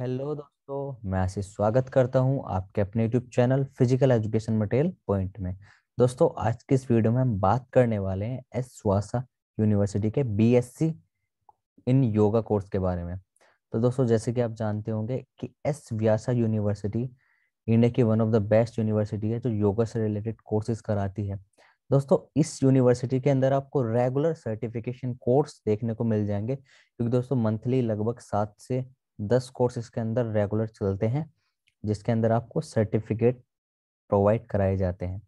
Hello दोस्तों मैं आशीष स्वागत करता हूं आपके अपने YouTube channel physical education material point में दोस्तों आज की इस वीडियो में हम बात करने वाले हैं एस स्वासा यूनिवर्सिटी के बीएससी इन योगा कोर्स के बारे में तो दोस्तों जैसे कि आप जानते होंगे कि एस व्यासा यूनिवर्सिटी इंडिया की one of the best university है जो योगा से रिलेटेड कोर्सेज कराती है दोस्तों इस यूनिवर्सिटी के अंदर आपको रेगुलर सर्टिफिकेशन कोर्स देखने को मिल जाएंगे क्योंकि दोस्तों मंथली लगभग सात से दस कोर्स इसके अंदर रेगुलर चलते हैं जिसके अंदर आपको सर्टिफिकेट प्रोवाइड कराए जाते हैं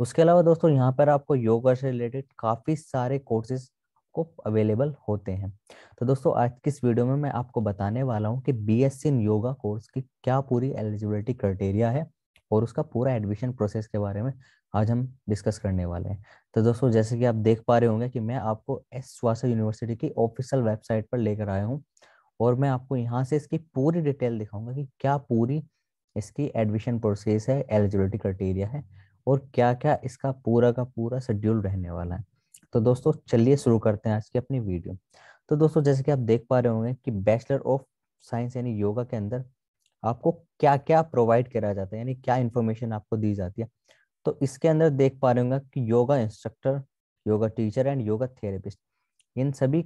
उसके अलावा दोस्तों यहाँ पर आपको योगा से रिलेटेड काफ़ी सारे कोर्सेज को अवेलेबल होते हैं तो दोस्तों आज की इस वीडियो में मैं आपको बताने वाला हूँ कि B S in yoga course की क्या पूरी एलिजिबिलिटी क्राइटेरिया है और उसका पूरा एडमिशन प्रोसेस के बारे में आज हम डिस्कस करने वाले हैं तो दोस्तों जैसे कि आप देख पा रहे होंगे कि मैं आपको एस स्वास्थ्य यूनिवर्सिटी की ऑफिशियल वेबसाइट पर लेकर आया हूँ और मैं आपको यहाँ से इसकी पूरी डिटेल दिखाऊंगा कि क्या पूरी इसकी एडमिशन प्रोसेस है एलिजिबिलिटी क्राइटेरिया है और क्या क्या इसका पूरा का पूरा शेड्यूल रहने वाला है तो दोस्तों चलिए शुरू करते हैं आज की अपनी वीडियो तो दोस्तों जैसे कि आप देख पा रहे होंगे कि बैचलर ऑफ साइंस यानी योगा के अंदर आपको क्या क्या प्रोवाइड करा जाता है यानी क्या इन्फॉर्मेशन आपको दी जाती है तो इसके अंदर देख पा रहे होंगे कि yoga instructor yoga teacher and yoga therapist इन सभी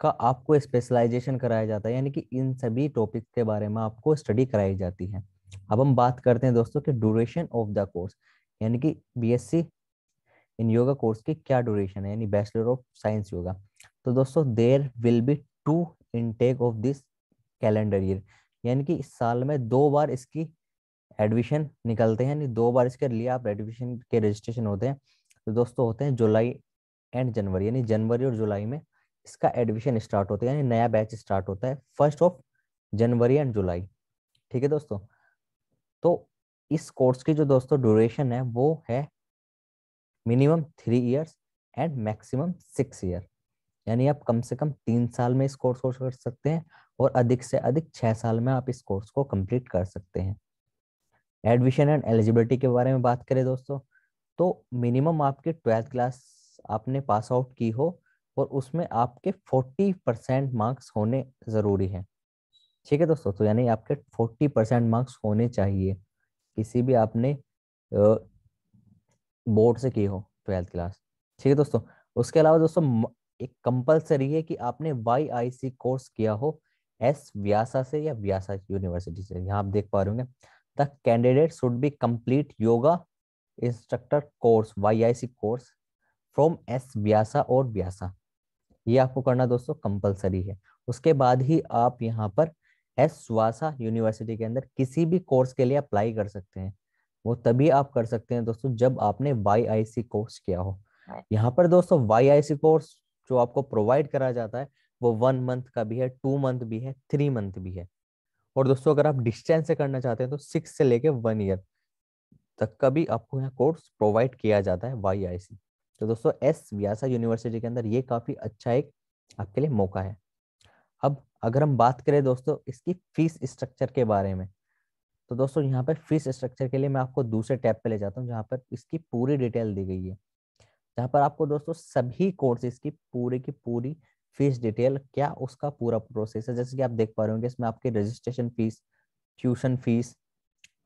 का आपको स्पेशलाइजेशन कराया जाता है यानी कि इन सभी टॉपिक के बारे में आपको स्टडी कराई जाती है अब हम बात करते हैं दोस्तों कि ड्यूरेशन ऑफ द कोर्स यानी कि बीएससी इन योगा कोर्स की क्या ड्यूरेशन है यानी बैचलर ऑफ साइंस योगा तो दोस्तों there will be two intake of this calendar year यानी कि इस साल में दो बार इसकी एडमिशन निकलते हैं यानी दो बार इसके लिए आप एडमिशन के रजिस्ट्रेशन होते हैं तो दोस्तों होते हैं जुलाई एंड जनवरी यानी जनवरी और जुलाई में इसका एडमिशन स्टार्ट होता है यानी नया बैच स्टार्ट होता है first of January and July ठीक है दोस्तों तो इस कोर्स की जो दोस्तों ड्यूरेशन है वो है minimum three years and maximum six year यानी आप कम से कम तीन साल में इस कोर्स को कर सकते हैं और अधिक से अधिक छः साल में आप इस कोर्स को कंप्लीट कर सकते हैं एडमिशन एंड एलिजिबिलिटी के बारे में बात करें दोस्तों तो मिनिमम आपकी ट्वेल्थ क्लास आपने पास आउट की हो और उसमें आपके 40 परसेंट मार्क्स होने ज़रूरी है ठीक है दोस्तों तो यानी आपके 40 परसेंट मार्क्स होने चाहिए किसी भी आपने बोर्ड से की हो ट्वेल्थ क्लास ठीक है दोस्तों उसके अलावा दोस्तों एक कंपलसरी है कि आपने वाई आई सी कोर्स किया हो एस व्यासा से या व्यासा यूनिवर्सिटी से यहाँ आप देख पा रहे होंगे the candidate should be complete yoga instructor course Y I C course from S Vyasa और व्यासा ये आपको करना दोस्तों कंपलसरी है उसके बाद ही आप यहाँ पर एस स्वासा यूनिवर्सिटी के अंदर किसी भी कोर्स के लिए अप्लाई कर सकते हैं वो तभी आप कर सकते हैं दोस्तों जब आपने वाई कोर्स किया हो हाँ। यहाँ पर दोस्तों वाई कोर्स जो आपको प्रोवाइड करा जाता है वो वन मंथ का भी है टू मंथ भी है थ्री मंथ भी है और दोस्तों अगर आप डिस्टेंस से करना चाहते हैं तो सिक्स से लेके वन ईयर तक का भी आपको यहाँ कोर्स प्रोवाइड किया जाता है वाई तो दोस्तों एस व्यासा यूनिवर्सिटी के अंदर ये काफ़ी अच्छा एक आपके लिए मौका है अब अगर हम बात करें दोस्तों इसकी फीस स्ट्रक्चर के बारे में तो दोस्तों यहाँ पर फीस स्ट्रक्चर के लिए मैं आपको दूसरे टैब पे ले जाता हूँ जहाँ पर इसकी पूरी डिटेल दी गई है जहाँ पर आपको दोस्तों सभी कोर्सेज की पूरी की पूरी फीस डिटेल क्या उसका पूरा प्रोसेस है जैसे कि आप देख पा रहे होंगे इसमें आपकी registration fees tuition fees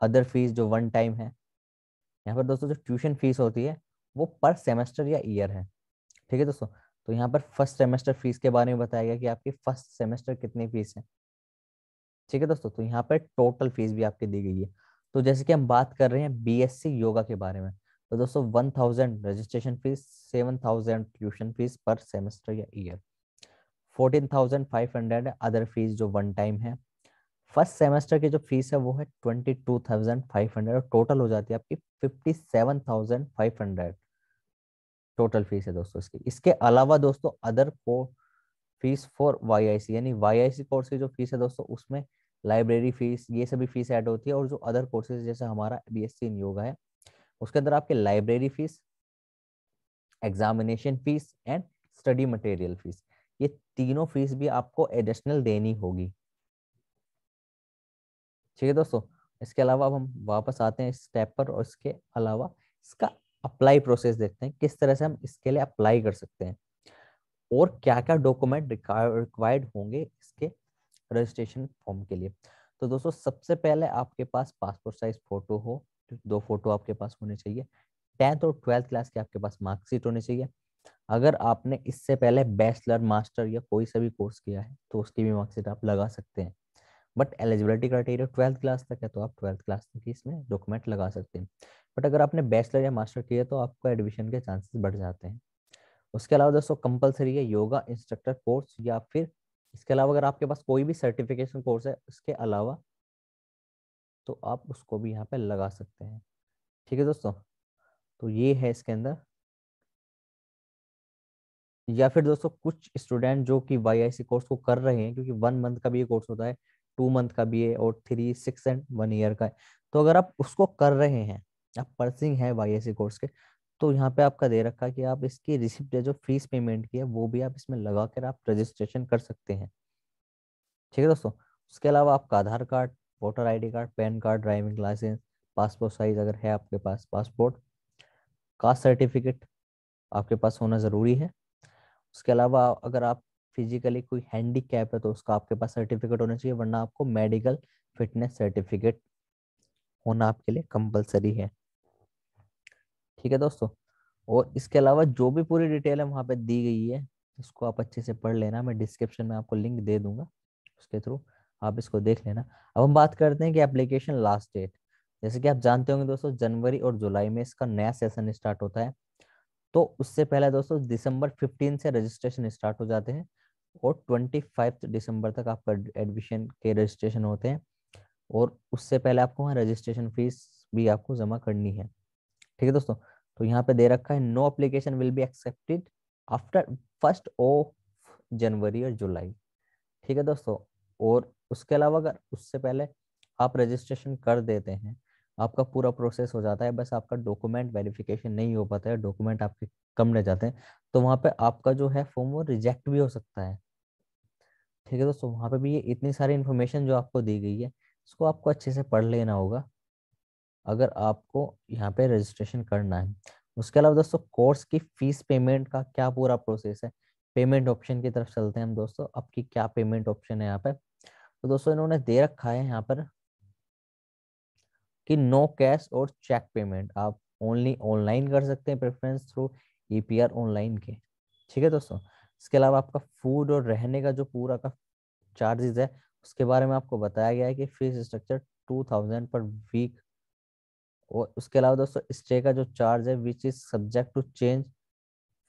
other fees जो वन टाइम है यहाँ पर दोस्तों जो ट्यूशन फीस होती है वो पर सेमेस्टर या ईयर है ठीक है दोस्तों तो यहाँ पर फर्स्ट सेमेस्टर फीस के बारे में बताया गया कि आपकी फर्स्ट सेमेस्टर कितनी फीस है ठीक है दोस्तों तो यहाँ पर टोटल फीस भी आपकी दी गई है तो जैसे कि हम बात कर रहे हैं बी योगा के बारे में तो दोस्तों one thousand registration fees seven thousand tuition fees per semester या year fourteen thousand five hundred other fees जो वन टाइम है फर्स्ट सेमेस्टर की जो फीस है वो है twenty two thousand five hundred और टोटल हो जाती है आपकी fifty seven thousand five hundred total fees है दोस्तों इसकी इसके अलावा दोस्तों अदर को फीस फॉर वाईआईसी यानी वाईआईसी कोर्स की जो फीस है दोस्तों उसमें लाइब्रेरी फीस ये सभी फीस ऐड होती है और जो अदर कोर्सेज जैसे हमारा बीएससी इन योगा है उसके अंदर आपके library fees examination fees and study material fees ये तीनों फीस भी आपको एडिशनल देनी होगी ठीक है दोस्तों इसके अलावा अब हम वापस आते हैं इस स्टेप पर और इसके अलावा इसका अप्लाई प्रोसेस देखते हैं किस तरह से हम इसके लिए अप्लाई कर सकते हैं और क्या क्या डॉक्यूमेंट रिक्वायर्ड होंगे इसके रजिस्ट्रेशन फॉर्म के लिए तो दोस्तों सबसे पहले आपके पास पासपोर्ट साइज फोटो हो दो फोटो आपके पास होने चाहिए टेंथ और ट्वेल्थ क्लास के आपके पास मार्कशीट होनी चाहिए अगर आपने इससे पहले बैचलर मास्टर या कोई सा भी कोर्स किया है तो उसकी भी मार्कशीट आप लगा सकते हैं but eligibility criteria twelfth class तक है तो आप ट्वेल्थ क्लास तक इसमें डॉक्यूमेंट लगा सकते हैं बट अगर आपने बैचलर या मास्टर किया तो आपको एडमिशन के चांसेस बढ़ जाते हैं उसके अलावा दोस्तों कंपलसरी है योगा इंस्ट्रक्टर कोर्स या फिर इसके अलावा अगर आपके पास कोई भी सर्टिफिकेशन कोर्स है उसके अलावा तो आप उसको भी यहाँ पे लगा सकते हैं ठीक है दोस्तों तो ये है इसके अंदर या फिर दोस्तों कुछ स्टूडेंट जो कि वाई कोर्स को कर रहे हैं क्योंकि वन मंथ का भी ये कोर्स होता है टू मंथ का भी है और three six and one year का है तो अगर आप उसको कर रहे हैं आप पर्सिंग है वाई एस e कोर्स के तो यहाँ पे आपका दे रखा कि आप इसकी रिसिप्ट जो फीस पेमेंट की है वो भी आप इसमें लगा कर आप रजिस्ट्रेशन कर सकते हैं ठीक है दोस्तों उसके अलावा आपका Aadhaar card voter ID card PAN card driving licence passport size अगर है आपके पास पासपोर्ट कास्ट सर्टिफिकेट आपके पास होना ज़रूरी है उसके अलावा अगर आप फिजिकली कोई हैंडी कैप है तो उसका आपके पास सर्टिफिकेट होना चाहिए वरना आपको मेडिकल फिटनेस सर्टिफिकेट होना आपके लिए कंपलसरी है ठीक है दोस्तों और इसके अलावा जो भी पूरी डिटेल है वहाँ पे दी गई है उसको आप अच्छे से पढ़ लेना मैं डिस्क्रिप्शन में आपको लिंक दे दूंगा उसके थ्रू आप इसको देख लेना अब हम बात करते हैं कि एप्लीकेशन लास्ट डेट जैसे कि आप जानते होंगे दोस्तों जनवरी और जुलाई में इसका नया सेशन स्टार्ट होता है तो उससे पहले दोस्तों दिसंबर फिफ्टीन से रजिस्ट्रेशन स्टार्ट हो जाते हैं और ट्वेंटी दिसंबर तक आपका एडमिशन के रजिस्ट्रेशन होते हैं और उससे पहले आपको वहाँ रजिस्ट्रेशन फीस भी आपको जमा करनी है ठीक है दोस्तों तो यहाँ पे दे रखा है no application will be accepted after first of January और जुलाई ठीक है दोस्तों और उसके अलावा अगर उससे पहले आप रजिस्ट्रेशन कर देते हैं आपका पूरा प्रोसेस हो जाता है बस आपका डॉक्यूमेंट वेरिफिकेशन नहीं हो पाता है डॉक्यूमेंट आपके कम रह जाते हैं तो वहाँ पे आपका जो है फॉर्म वो रिजेक्ट भी हो सकता है ठीक है दोस्तों वहाँ पे भी ये इतनी सारी इन्फॉर्मेशन जो आपको दी गई है इसको आपको अच्छे से पढ़ लेना होगा अगर आपको यहाँ पे रजिस्ट्रेशन करना है उसके अलावा दोस्तों कोर्स की फीस पेमेंट का क्या पूरा प्रोसेस है पेमेंट ऑप्शन की तरफ चलते हैं हम दोस्तों आपकी क्या पेमेंट ऑप्शन है यहाँ पे तो दोस्तों इन्होंने दे रखा है यहाँ पर कि नो कैश और चेक पेमेंट आप ओनली ऑनलाइन कर सकते हैं प्रेफरेंस थ्रू ई ऑनलाइन के ठीक है दोस्तों इसके अलावा आपका फूड और रहने का जो पूरा का चार्जेस है उसके बारे में आपको बताया गया है कि fees structure two thousand per week और उसके अलावा दोस्तों स्टे का जो चार्ज है which is subject to change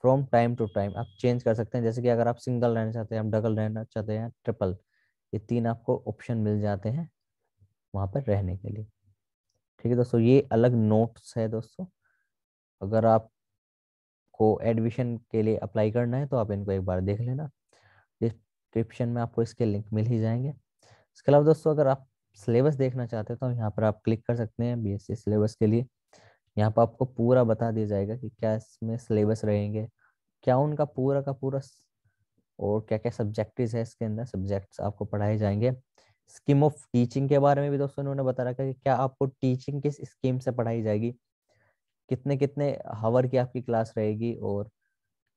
from time to time आप चेंज कर सकते हैं जैसे कि अगर आप सिंगल रहना चाहते हैं आप डबल रहना चाहते हैं ट्रिपल ये तीन आपको ऑप्शन मिल जाते हैं वहाँ पर रहने के लिए ठीक है दोस्तों ये अलग नोट्स है दोस्तों अगर आपको एडमिशन के लिए अप्लाई करना है तो आप इनको एक बार देख लेना डिस्क्रिप्शन में आपको इसके लिंक मिल ही जाएंगे इसके अलावा दोस्तों अगर आप सिलेबस देखना चाहते हो तो यहाँ पर आप क्लिक कर सकते हैं बीएससी सिलेबस के लिए यहाँ पर आपको पूरा बता दिया जाएगा कि क्या इसमें सिलेबस रहेंगे क्या उनका पूरा का पूरा और क्या क्या सब्जेक्टिव है इसके अंदर सब्जेक्ट्स आपको पढ़ाए जाएंगे स्कीम ऑफ टीचिंग के बारे में भी दोस्तों उन्होंने बता रखा कि क्या आपको टीचिंग किस स्कीम से पढ़ाई जाएगी कितने कितने हावर की आपकी क्लास रहेगी और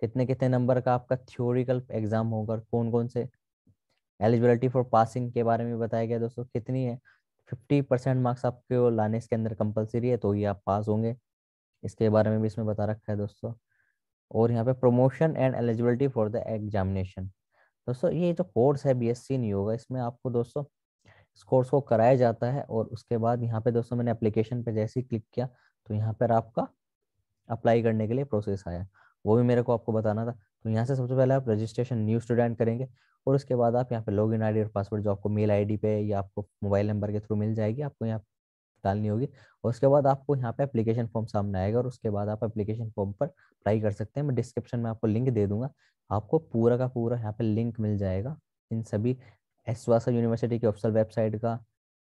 कितने कितने नंबर का आपका थ्योरिकल एग्जाम होगा कौन कौन से एलिजिबिलिटी फॉर पासिंग के बारे में बताया गया दोस्तों कितनी है फिफ्टी परसेंट मार्क्स आपके लाने इसके अंदर कंपलसरी है तो ये आप पास होंगे इसके बारे में भी इसमें बता रखा है दोस्तों और यहाँ पे promotion and eligibility for the examination दोस्तों ये जो कोर्स है बीएससी नहीं होगा इसमें आपको दोस्तों इस कोर्स को कराया जाता है और उसके बाद यहाँ पे दोस्तों मैंने एप्लीकेशन पे जैसे ही क्लिक किया तो यहाँ पर आपका अप्लाई करने के लिए प्रोसेस आया वो भी मेरे को आपको बताना था तो यहाँ से सबसे पहले आप रजिस्ट्रेशन न्यू स्टूडेंट करेंगे और उसके बाद आप यहाँ पे लॉग इन आई और पासवर्ड जो आपको मेल आई पे या आपको मोबाइल नंबर के थ्रू मिल जाएगी आपको यहाँ डालनी होगी और उसके बाद आपको यहाँ पे अप्लीकेशन फॉर्म सामने आएगा और उसके बाद आप अप्लीकेशन फॉर्म पर अप्लाई कर सकते हैं मैं डिस्क्रिप्शन में आपको लिंक दे दूंगा आपको पूरा का पूरा यहाँ पे लिंक मिल जाएगा इन सभी एस यूनिवर्सिटी की ऑफिसल वेबसाइट का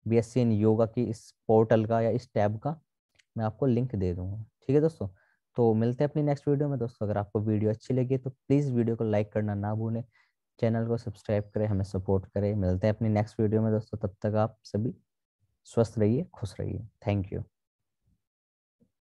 बी इन योगा की इस पोर्टल का या इस टैब का मैं आपको लिंक दे दूंगा ठीक है दोस्तों तो मिलते हैं अपनी नेक्स्ट वीडियो में दोस्तों अगर आपको वीडियो अच्छी लगी तो प्लीज़ वीडियो को लाइक करना ना भूलें चैनल को सब्सक्राइब करें हमें सपोर्ट करें मिलते हैं अपनी नेक्स्ट वीडियो में दोस्तों तब तक आप सभी स्वस्थ रहिए खुश रहिए थैंक यू